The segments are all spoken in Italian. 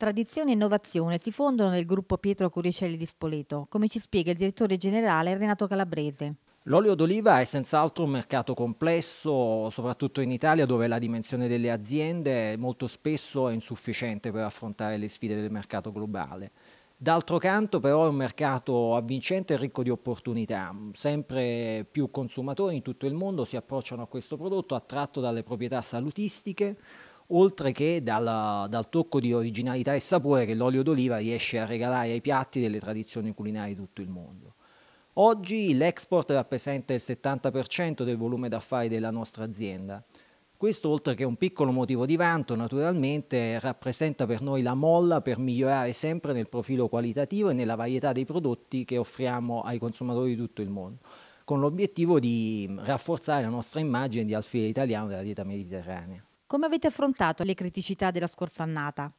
Tradizione e innovazione si fondono nel gruppo Pietro Curicelli di Spoleto, come ci spiega il direttore generale Renato Calabrese. L'olio d'oliva è senz'altro un mercato complesso, soprattutto in Italia dove la dimensione delle aziende molto spesso è insufficiente per affrontare le sfide del mercato globale. D'altro canto però è un mercato avvincente e ricco di opportunità, sempre più consumatori in tutto il mondo si approcciano a questo prodotto attratto dalle proprietà salutistiche, oltre che dalla, dal tocco di originalità e sapore che l'olio d'oliva riesce a regalare ai piatti delle tradizioni culinarie di tutto il mondo. Oggi l'export rappresenta il 70% del volume d'affari della nostra azienda. Questo, oltre che un piccolo motivo di vanto, naturalmente rappresenta per noi la molla per migliorare sempre nel profilo qualitativo e nella varietà dei prodotti che offriamo ai consumatori di tutto il mondo, con l'obiettivo di rafforzare la nostra immagine di alfiere italiano della dieta mediterranea. Come avete affrontato le criticità della scorsa annata?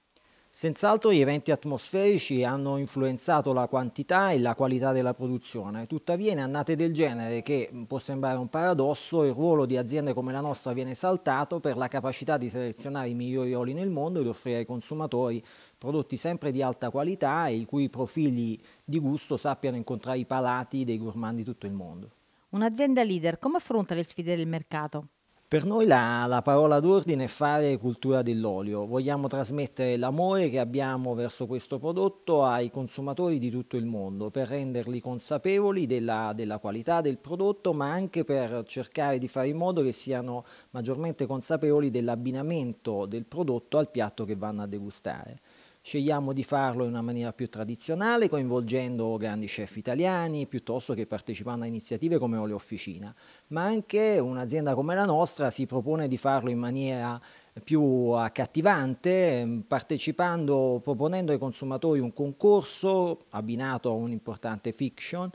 Senz'altro gli eventi atmosferici hanno influenzato la quantità e la qualità della produzione, tuttavia in annate del genere, che può sembrare un paradosso, il ruolo di aziende come la nostra viene saltato per la capacità di selezionare i migliori oli nel mondo e di offrire ai consumatori prodotti sempre di alta qualità e i cui profili di gusto sappiano incontrare i palati dei gourmand di tutto il mondo. Un'azienda leader come affronta le sfide del mercato? Per noi la, la parola d'ordine è fare cultura dell'olio, vogliamo trasmettere l'amore che abbiamo verso questo prodotto ai consumatori di tutto il mondo per renderli consapevoli della, della qualità del prodotto ma anche per cercare di fare in modo che siano maggiormente consapevoli dell'abbinamento del prodotto al piatto che vanno a degustare. Scegliamo di farlo in una maniera più tradizionale, coinvolgendo grandi chef italiani, piuttosto che partecipando a iniziative come Oleofficina, ma anche un'azienda come la nostra si propone di farlo in maniera più accattivante, partecipando, proponendo ai consumatori un concorso abbinato a un'importante fiction,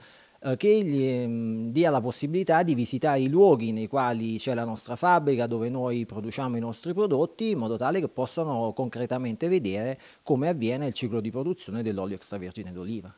eh, che gli, ehm, dia la possibilità di visitare i luoghi nei quali c'è la nostra fabbrica, dove noi produciamo i nostri prodotti, in modo tale che possano concretamente vedere come avviene il ciclo di produzione dell'olio extravergine d'oliva.